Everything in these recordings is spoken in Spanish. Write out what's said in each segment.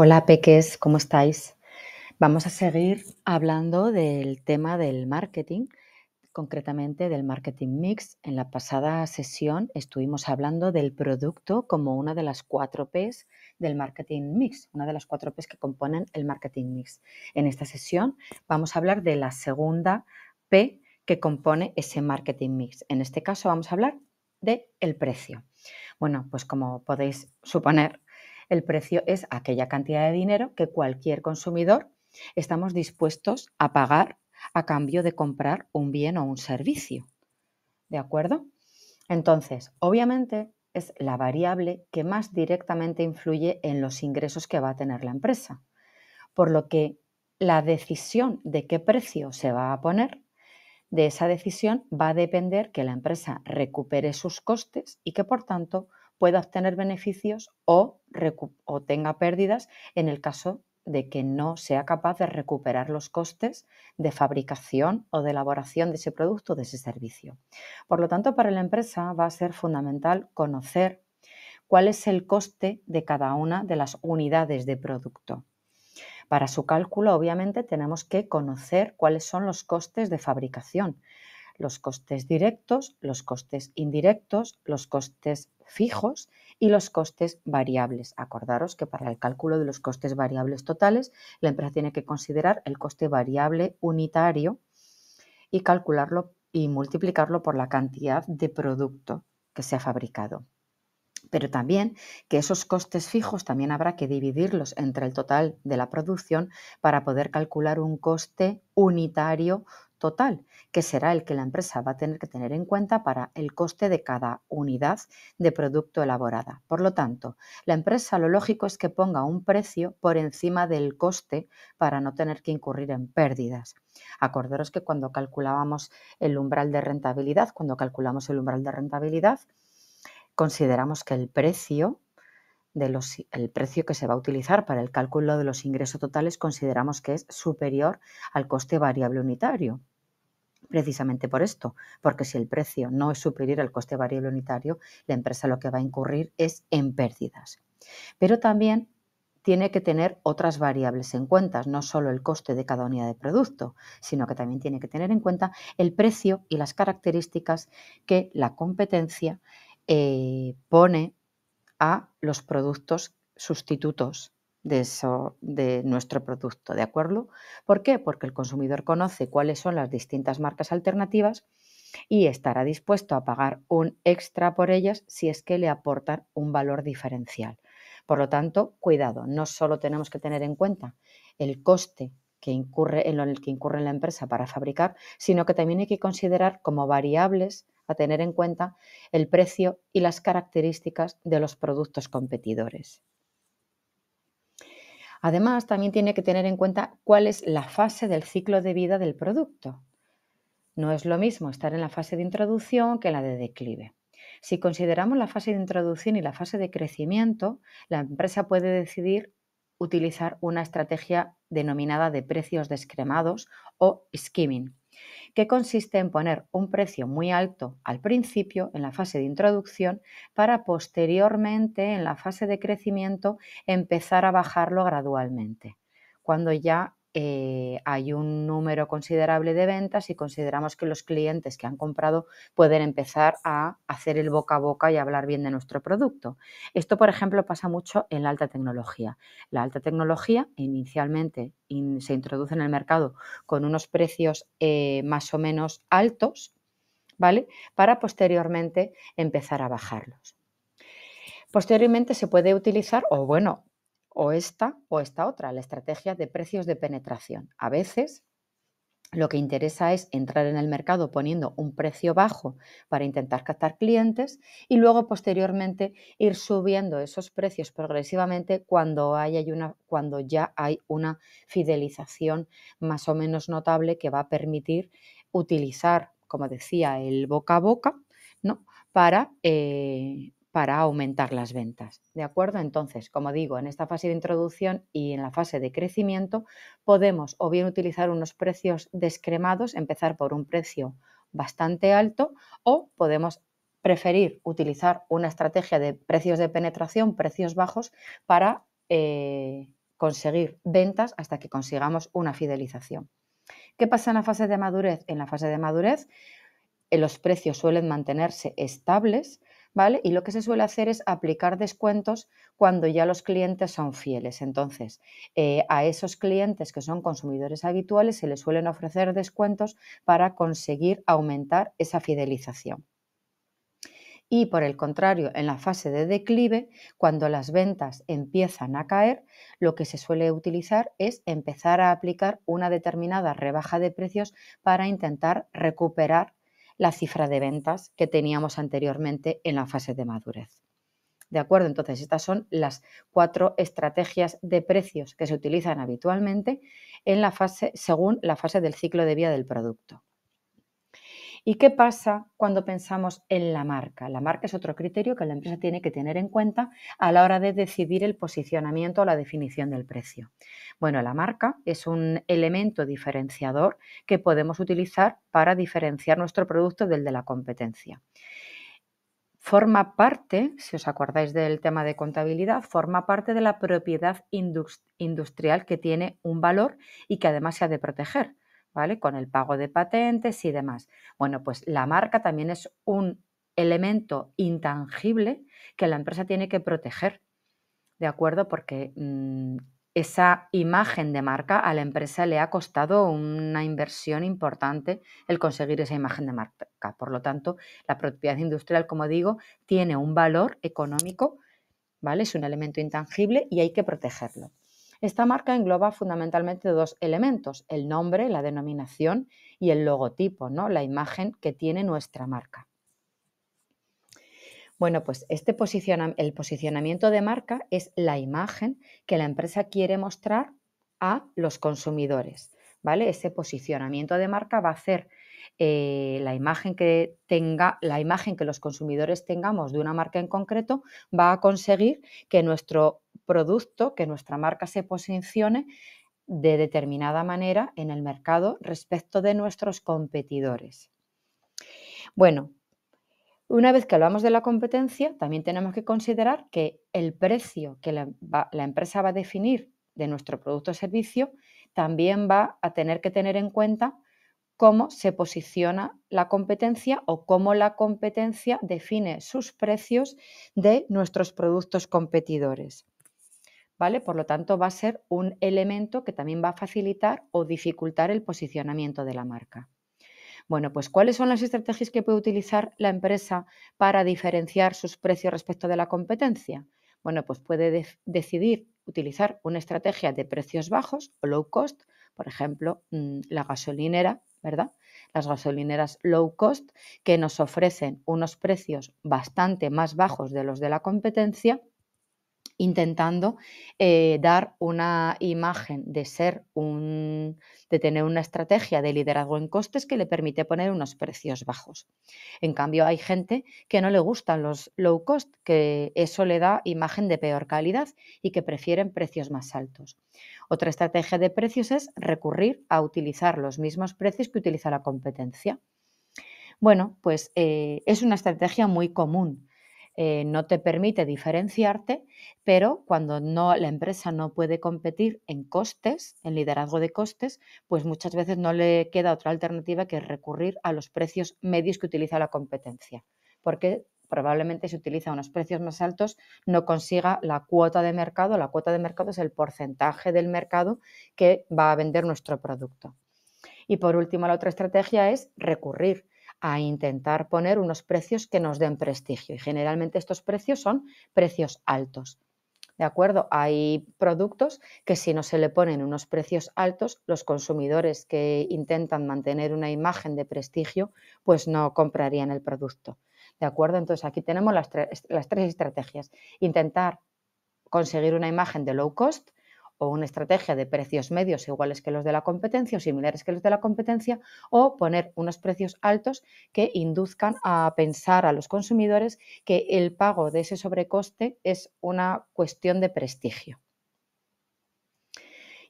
Hola peques, ¿cómo estáis? Vamos a seguir hablando del tema del marketing, concretamente del marketing mix. En la pasada sesión estuvimos hablando del producto como una de las cuatro Ps del marketing mix, una de las cuatro Ps que componen el marketing mix. En esta sesión vamos a hablar de la segunda P que compone ese marketing mix. En este caso vamos a hablar de el precio. Bueno, pues como podéis suponer, el precio es aquella cantidad de dinero que cualquier consumidor estamos dispuestos a pagar a cambio de comprar un bien o un servicio. ¿De acuerdo? Entonces, obviamente es la variable que más directamente influye en los ingresos que va a tener la empresa. Por lo que la decisión de qué precio se va a poner, de esa decisión va a depender que la empresa recupere sus costes y que por tanto pueda obtener beneficios o, tenga pérdidas en el caso de que no sea capaz de recuperar los costes de fabricación o de elaboración de ese producto o de ese servicio. Por lo tanto, para la empresa va a ser fundamental conocer cuál es el coste de cada una de las unidades de producto. Para su cálculo, obviamente, tenemos que conocer cuáles son los costes de fabricación, los costes directos, los costes indirectos, los costes fijos y los costes variables. Acordaros que para el cálculo de los costes variables totales, la empresa tiene que considerar el coste variable unitario y calcularlo y multiplicarlo por la cantidad de producto que se ha fabricado. Pero también que esos costes fijos también habrá que dividirlos entre el total de la producción para poder calcular un coste unitario total, que será el que la empresa va a tener que tener en cuenta para el coste de cada unidad de producto elaborada. Por lo tanto, la empresa lo lógico es que ponga un precio por encima del coste para no tener que incurrir en pérdidas. Acordaros que cuando calculábamos el umbral de rentabilidad, cuando calculamos el umbral de rentabilidad, consideramos que el precio el precio que se va a utilizar para el cálculo de los ingresos totales consideramos que es superior al coste variable unitario. Precisamente por esto, porque si el precio no es superior al coste variable unitario, la empresa lo que va a incurrir es en pérdidas. Pero también tiene que tener otras variables en cuenta, no solo el coste de cada unidad de producto, sino que también tiene que tener en cuenta el precio y las características que la competencia eh, pone a los productos sustitutos de, eso, de nuestro producto, ¿de acuerdo? ¿Por qué? Porque el consumidor conoce cuáles son las distintas marcas alternativas y estará dispuesto a pagar un extra por ellas si es que le aportan un valor diferencial. Por lo tanto, cuidado, no solo tenemos que tener en cuenta el coste que incurre, en el que incurre la empresa para fabricar, sino que también hay que considerar como variables a tener en cuenta el precio y las características de los productos competidores. Además, también tiene que tener en cuenta cuál es la fase del ciclo de vida del producto. No es lo mismo estar en la fase de introducción que la de declive. Si consideramos la fase de introducción y la fase de crecimiento, la empresa puede decidir utilizar una estrategia denominada de precios descremados o skimming, que consiste en poner un precio muy alto al principio, en la fase de introducción, para posteriormente, en la fase de crecimiento, empezar a bajarlo gradualmente, cuando ya eh, eh, hay un número considerable de ventas y consideramos que los clientes que han comprado pueden empezar a hacer el boca a boca y hablar bien de nuestro producto. Esto, por ejemplo, pasa mucho en la alta tecnología. La alta tecnología inicialmente se introduce en el mercado con unos precios eh, más o menos altos, ¿vale? Para posteriormente empezar a bajarlos. Posteriormente se puede utilizar, o bueno, o esta o esta otra, la estrategia de precios de penetración. A veces lo que interesa es entrar en el mercado poniendo un precio bajo para intentar captar clientes y luego posteriormente ir subiendo esos precios progresivamente cuando, hay una, cuando ya hay una fidelización más o menos notable que va a permitir utilizar, como decía, el boca a boca ¿no? para eh, para aumentar las ventas. ¿De acuerdo? Entonces, como digo, en esta fase de introducción y en la fase de crecimiento podemos o bien utilizar unos precios descremados, empezar por un precio bastante alto o podemos preferir utilizar una estrategia de precios de penetración, precios bajos, para eh, conseguir ventas hasta que consigamos una fidelización. ¿Qué pasa en la fase de madurez? En la fase de madurez eh, los precios suelen mantenerse estables, y lo que se suele hacer es aplicar descuentos cuando ya los clientes son fieles. Entonces, eh, a esos clientes que son consumidores habituales se les suelen ofrecer descuentos para conseguir aumentar esa fidelización. Y por el contrario, en la fase de declive, cuando las ventas empiezan a caer, lo que se suele utilizar es empezar a aplicar una determinada rebaja de precios para intentar recuperar la cifra de ventas que teníamos anteriormente en la fase de madurez. ¿De acuerdo? Entonces, estas son las cuatro estrategias de precios que se utilizan habitualmente en la fase, según la fase del ciclo de vida del producto. ¿Y qué pasa cuando pensamos en la marca? La marca es otro criterio que la empresa tiene que tener en cuenta a la hora de decidir el posicionamiento o la definición del precio. Bueno, la marca es un elemento diferenciador que podemos utilizar para diferenciar nuestro producto del de la competencia. Forma parte, si os acordáis del tema de contabilidad, forma parte de la propiedad industrial que tiene un valor y que además se ha de proteger. ¿Vale? Con el pago de patentes y demás. Bueno, pues la marca también es un elemento intangible que la empresa tiene que proteger, ¿de acuerdo? Porque mm, esa imagen de marca a la empresa le ha costado una inversión importante el conseguir esa imagen de marca. Por lo tanto, la propiedad industrial, como digo, tiene un valor económico, ¿vale? Es un elemento intangible y hay que protegerlo. Esta marca engloba fundamentalmente dos elementos, el nombre, la denominación y el logotipo, ¿no? La imagen que tiene nuestra marca. Bueno, pues este el posicionamiento de marca es la imagen que la empresa quiere mostrar a los consumidores. ¿Vale? Ese posicionamiento de marca va a hacer eh, la imagen que tenga, la imagen que los consumidores tengamos de una marca en concreto, va a conseguir que nuestro producto, que nuestra marca se posicione de determinada manera en el mercado respecto de nuestros competidores. Bueno, una vez que hablamos de la competencia, también tenemos que considerar que el precio que la, empresa va a definir de nuestro producto o servicio también va a tener que tener en cuenta cómo se posiciona la competencia o cómo la competencia define sus precios de nuestros productos competidores. ¿Vale? Por lo tanto, va a ser un elemento que también va a facilitar o dificultar el posicionamiento de la marca. Bueno, pues ¿cuáles son las estrategias que puede utilizar la empresa para diferenciar sus precios respecto de la competencia? Bueno, pues puede decidir utilizar una estrategia de precios bajos o low cost, por ejemplo, mm, la gasolinera, ¿verdad? Las gasolineras low cost que nos ofrecen unos precios bastante más bajos de los de la competencia intentando eh, dar una imagen de ser un, de tener una estrategia de liderazgo en costes que le permite poner unos precios bajos. En cambio, hay gente que no le gustan los low cost, que eso le da imagen de peor calidad y que prefieren precios más altos. Otra estrategia de precios es recurrir a utilizar los mismos precios que utiliza la competencia. Bueno, pues eh, es una estrategia muy común eh, no te permite diferenciarte, pero cuando no, la empresa no puede competir en costes, en liderazgo de costes, pues muchas veces no le queda otra alternativa que recurrir a los precios medios que utiliza la competencia, porque probablemente si utiliza unos precios más altos no consiga la cuota de mercado. La cuota de mercado es el porcentaje del mercado que va a vender nuestro producto. Y por último, la otra estrategia es recurrir a intentar poner unos precios que nos den prestigio. Y generalmente estos precios son precios altos. ¿De acuerdo? Hay productos que si no se le ponen unos precios altos, los consumidores que intentan mantener una imagen de prestigio, pues no comprarían el producto. ¿De acuerdo? Entonces aquí tenemos las, tres, las tres estrategias. Intentar conseguir una imagen de low cost, o una estrategia de precios medios iguales que los de la competencia o similares que los de la competencia, o poner unos precios altos que induzcan a pensar a los consumidores que el pago de ese sobrecoste es una cuestión de prestigio.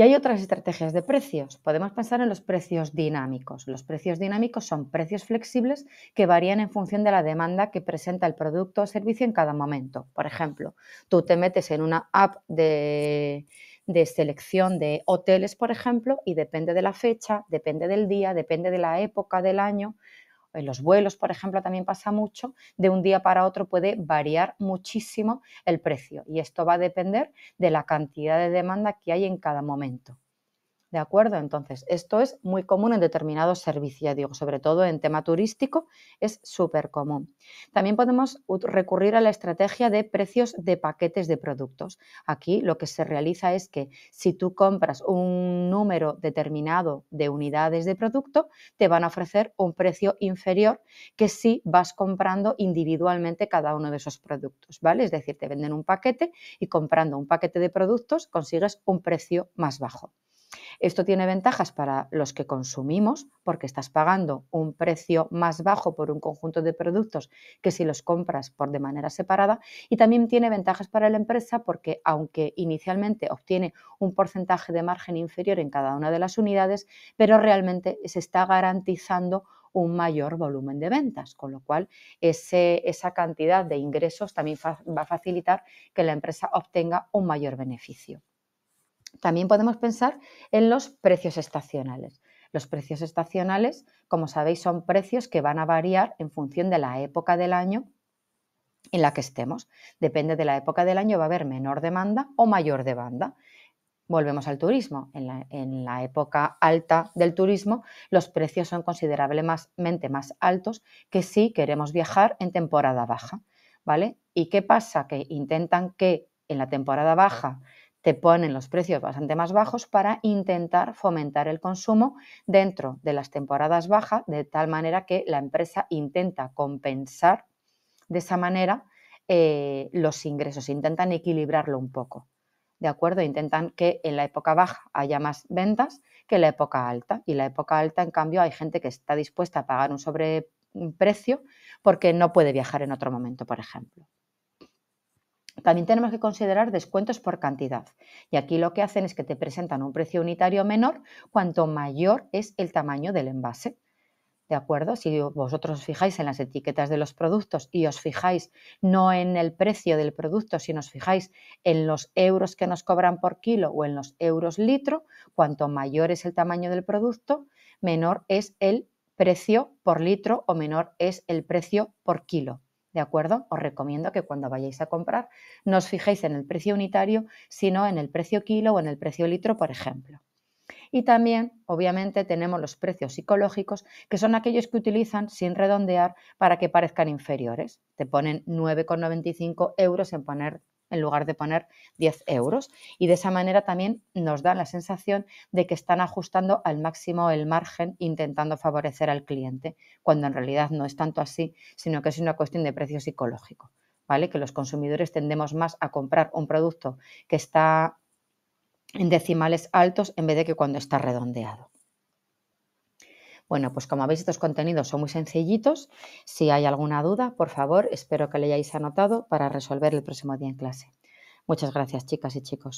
Y hay otras estrategias de precios. Podemos pensar en los precios dinámicos. Los precios dinámicos son precios flexibles que varían en función de la demanda que presenta el producto o servicio en cada momento. Por ejemplo, tú te metes en una app de, selección de hoteles, por ejemplo, y depende de la fecha, depende del día, depende de la época del año, en los vuelos, por ejemplo, también pasa mucho, de un día para otro puede variar muchísimo el precio y esto va a depender de la cantidad de demanda que hay en cada momento. ¿De acuerdo? Entonces, esto es muy común en determinados servicios, digo, sobre todo en tema turístico, es súper común. También podemos recurrir a la estrategia de precios de paquetes de productos. Aquí lo que se realiza es que si tú compras un número determinado de unidades de producto, te van a ofrecer un precio inferior que si vas comprando individualmente cada uno de esos productos, ¿vale? Es decir, te venden un paquete y comprando un paquete de productos consigues un precio más bajo. Esto tiene ventajas para los que consumimos, porque estás pagando un precio más bajo por un conjunto de productos que si los compras por de manera separada, y también tiene ventajas para la empresa porque aunque inicialmente obtiene un porcentaje de margen inferior en cada una de las unidades, pero realmente se está garantizando un mayor volumen de ventas, con lo cual esa cantidad de ingresos también va a facilitar que la empresa obtenga un mayor beneficio. También podemos pensar en los precios estacionales. Los precios estacionales, como sabéis, son precios que van a variar en función de la época del año en la que estemos. Depende de la época del año, va a haber menor demanda o mayor demanda. Volvemos al turismo. En la, época alta del turismo, los precios son considerablemente más altos que si queremos viajar en temporada baja. ¿Vale? ¿Y qué pasa? Que intentan que en la temporada baja te ponen los precios bastante más bajos para intentar fomentar el consumo dentro de las temporadas bajas, de tal manera que la empresa intenta compensar de esa manera eh, los ingresos, intentan equilibrarlo un poco. ¿De acuerdo? Intentan que en la época baja haya más ventas que en la época alta. Y en la época alta, en cambio, hay gente que está dispuesta a pagar un sobreprecio porque no puede viajar en otro momento, por ejemplo. También tenemos que considerar descuentos por cantidad. Y aquí lo que hacen es que te presentan un precio unitario menor cuanto mayor es el tamaño del envase. ¿De acuerdo? Si vosotros os fijáis en las etiquetas de los productos y os fijáis no en el precio del producto, sino os fijáis en los euros que nos cobran por kilo o en los euros litro, cuanto mayor es el tamaño del producto, menor es el precio por litro o menor es el precio por kilo. ¿De acuerdo? Os recomiendo que cuando vayáis a comprar no os fijéis en el precio unitario, sino en el precio kilo o en el precio litro, por ejemplo. Y también, obviamente, tenemos los precios psicológicos, que son aquellos que utilizan sin redondear para que parezcan inferiores. Te ponen 9,95 euros en, poner, en lugar de poner 10 euros. Y de esa manera también nos da la sensación de que están ajustando al máximo el margen intentando favorecer al cliente, cuando en realidad no es tanto así, sino que es una cuestión de precio psicológico. ¿Vale? Que los consumidores tendemos más a comprar un producto que está en decimales altos en vez de que cuando está redondeado. Bueno, pues como veis estos contenidos son muy sencillitos. Si hay alguna duda, por favor, espero que le hayáis anotado para resolver el próximo día en clase. Muchas gracias chicas y chicos.